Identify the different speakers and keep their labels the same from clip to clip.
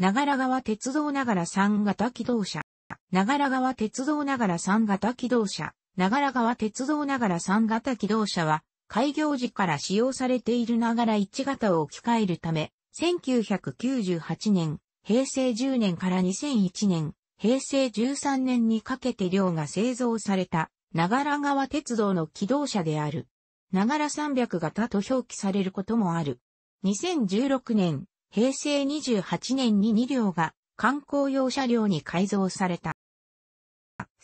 Speaker 1: 長良川鉄道ながら3型機動車。長良川鉄道ながら3型機動車。長良川鉄道ながら3型機動車は、開業時から使用されている長良1型を置き換えるため、1998年、平成10年から2001年、平成13年にかけて量が製造された、長良川鉄道の機動車である。長良300型と表記されることもある。2016年、平成28年に2両が観光用車両に改造された。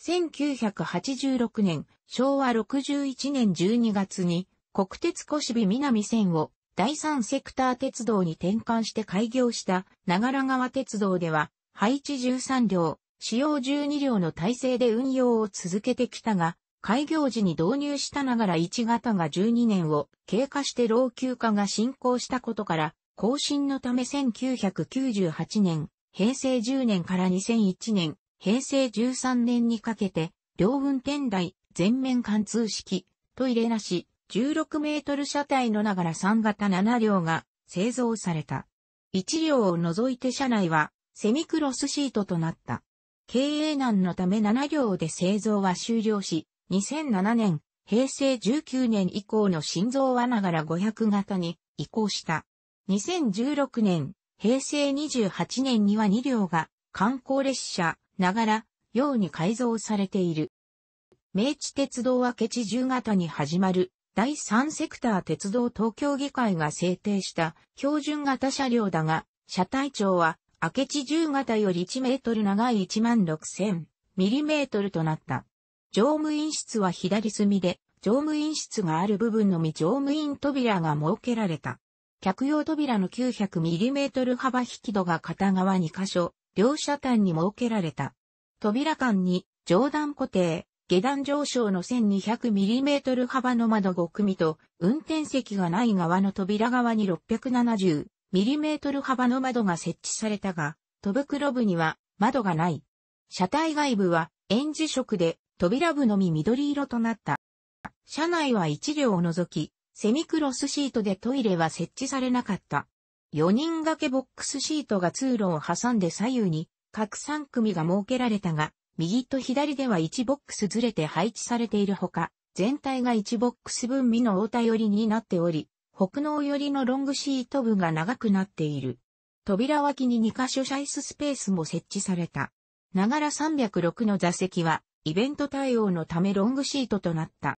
Speaker 1: 1986年、昭和61年12月に国鉄小美南線を第三セクター鉄道に転換して開業した長良川鉄道では配置13両、使用12両の体制で運用を続けてきたが、開業時に導入したながら1型が12年を経過して老朽化が進行したことから、更新のため1998年、平成10年から2001年、平成13年にかけて、両運転台、全面貫通式、トイレなし、16メートル車体のながら3型7両が製造された。1両を除いて車内はセミクロスシートとなった。経営難のため7両で製造は終了し、2007年、平成19年以降の心臓はながら500型に移行した。2016年、平成28年には2両が観光列車、ながら、ように改造されている。明治鉄道明治10型に始まる第3セクター鉄道東京議会が制定した標準型車両だが、車体長は明治10型より1メートル長い1万6000ミリメートルとなった。乗務員室は左隅で、乗務員室がある部分のみ乗務員扉が設けられた。客用扉の 900mm 幅引き戸が片側2箇所、両車端に設けられた。扉間に上段固定、下段上昇の 1200mm 幅の窓5組と、運転席がない側の扉側に 670mm 幅の窓が設置されたが、戸袋部には窓がない。車体外部は円磁色で扉部のみ緑色となった。車内は1両を除き、セミクロスシートでトイレは設置されなかった。4人掛けボックスシートが通路を挟んで左右に各3組が設けられたが、右と左では1ボックスずれて配置されているほか、全体が1ボックス分身の大田寄りになっており、北濃寄りのロングシート部が長くなっている。扉脇に2カ所車椅子スペースも設置された。ながら306の座席は、イベント対応のためロングシートとなった。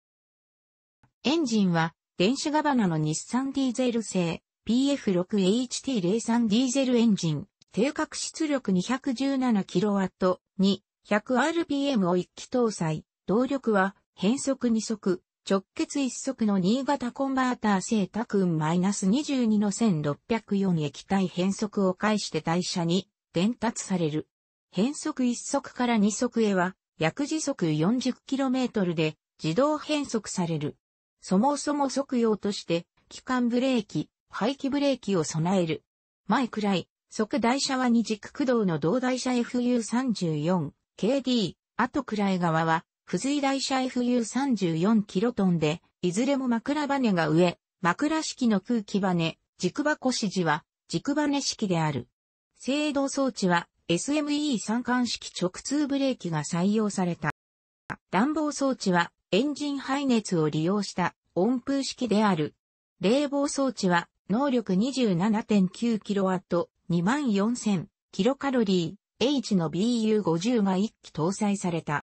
Speaker 1: エンジンは、電子ガバナの日産ディーゼル製 PF6HT03 ディーゼルエンジン、定格出力 217kW に 100rpm を一機搭載、動力は変速2速、直結1速の新潟コンバーター製タクン -22 の1604液体変速を介して台車に伝達される。変速1速から2速へは約時速 40km で自動変速される。そもそも即用として、機関ブレーキ、排気ブレーキを備える。前くらい、即台車は二軸駆動の同台車 FU34、KD、後くらい側は、付随台車 FU34 キロトンで、いずれも枕バネが上、枕式の空気バネ、軸箱指示は、軸バネ式である。制動装置は、SME 三管式直通ブレーキが採用された。暖房装置は、エンジン排熱を利用した温風式である。冷房装置は能力 27.9kW24,000kcal H の BU50 が一機搭載された。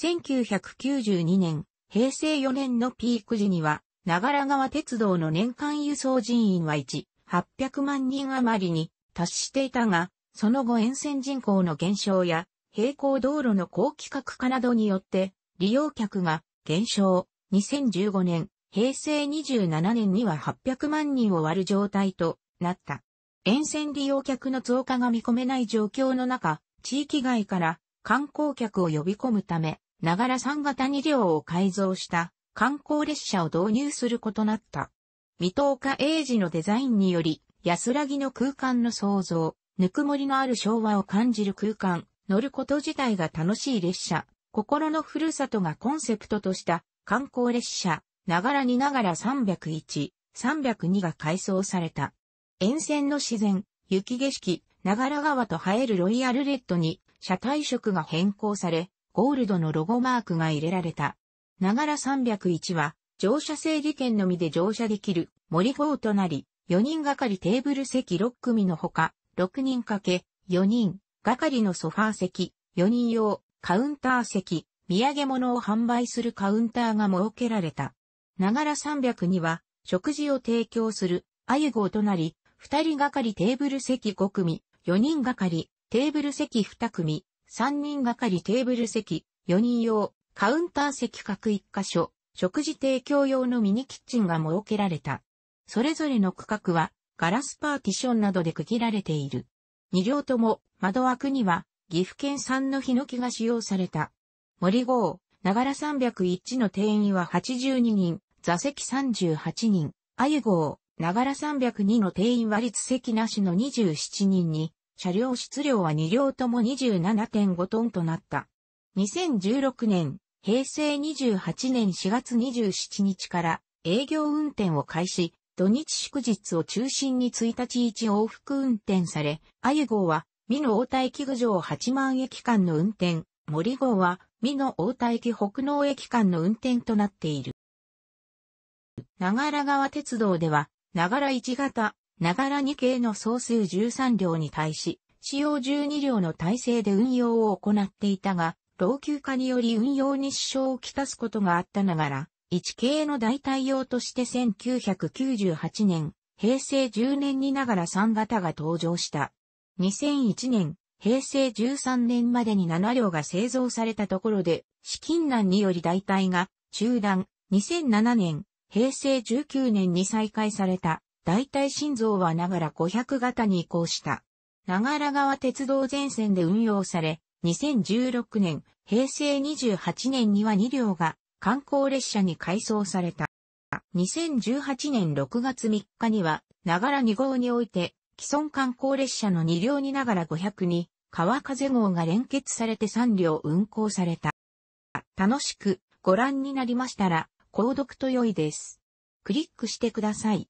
Speaker 1: 1992年、平成4年のピーク時には、長良川鉄道の年間輸送人員は1、800万人余りに達していたが、その後沿線人口の減少や、並行道路の高規格化などによって、利用客が減少。2015年、平成27年には800万人を割る状態となった。沿線利用客の増加が見込めない状況の中、地域外から観光客を呼び込むため、ながら3型2両を改造した観光列車を導入することなった。三踏家英治のデザインにより、安らぎの空間の創造、ぬくもりのある昭和を感じる空間、乗ること自体が楽しい列車、心のふるさとがコンセプトとした観光列車、ながらにながら301、302が改装された。沿線の自然、雪景色、ながら川と映えるロイヤルレッドに車体色が変更され、ゴールドのロゴマークが入れられた。ながら301は乗車整理券のみで乗車できる森法となり、4人がかりテーブル席6組のほか、6人掛け、4人がかりのソファー席、4人用、カウンター席、土産物を販売するカウンターが設けられた。ながら300には、食事を提供する、あゆ号となり、二人がかりテーブル席5組、四人がかりテーブル席2組、三人がかりテーブル席、四人用、カウンター席各1箇所、食事提供用のミニキッチンが設けられた。それぞれの区画は、ガラスパーティションなどで区切られている。二両とも窓枠には岐阜県産のヒノキが使用された。森号、ながら301の定員は82人、座席38人、あゆ号、ながら302の定員割席なしの27人に、車両質量は2両とも27.5トンとなった。2016年、平成28年4月27日から営業運転を開始、土日祝日を中心に1日1往復運転され、あゆ号は美濃大田駅郡上八幡駅間の運転、森号は、美濃大田駅北農駅間の運転となっている。長良川鉄道では、長良1型、長良2系の総数13両に対し、使用12両の体制で運用を行っていたが、老朽化により運用に支障をきたすことがあったながら、1系の代替用として1998年、平成10年にながら3型が登場した。2001年、平成13年までに7両が製造されたところで、資金難により代替が中断、2007年、平成19年に再開された、代替心臓はながら500型に移行した。長良川鉄道全線で運用され、2016年、平成28年には2両が観光列車に改装された。2018年6月3日には、長良2号において、既存観光列車の2両にながら500に、川風号が連結されて3両運行された。楽しくご覧になりましたら、購読と良いです。クリックしてください。